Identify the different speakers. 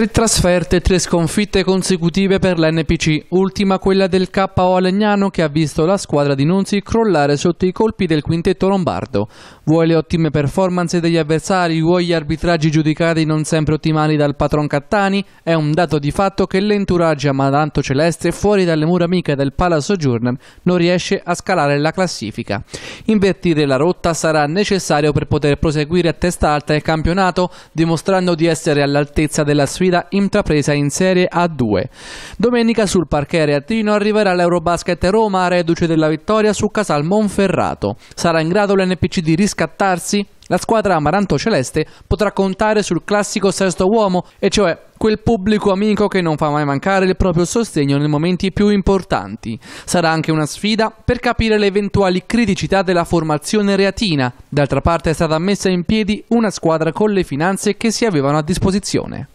Speaker 1: Tre trasferte e tre sconfitte consecutive per l'NPC, ultima quella del KO Alegnano che ha visto la squadra di Nunzi crollare sotto i colpi del quintetto lombardo. Vuoi le ottime performance degli avversari, vuoi gli arbitraggi giudicati non sempre ottimali dal patron Cattani, è un dato di fatto che l'entourage amadanto celeste fuori dalle mura amiche del Palazzo Journal non riesce a scalare la classifica. Invertire la rotta sarà necessario per poter proseguire a testa alta il campionato, dimostrando di essere all'altezza della sfida sfida intrapresa in Serie A2. Domenica sul parquet reatino arriverà l'Eurobasket Roma, reduce della vittoria su Casal Monferrato. Sarà in grado l'NPC di riscattarsi? La squadra amaranto celeste potrà contare sul classico sesto uomo, e cioè quel pubblico amico che non fa mai mancare il proprio sostegno nei momenti più importanti. Sarà anche una sfida per capire le eventuali criticità della formazione reatina. D'altra parte è stata messa in piedi una squadra con le finanze che si avevano a disposizione.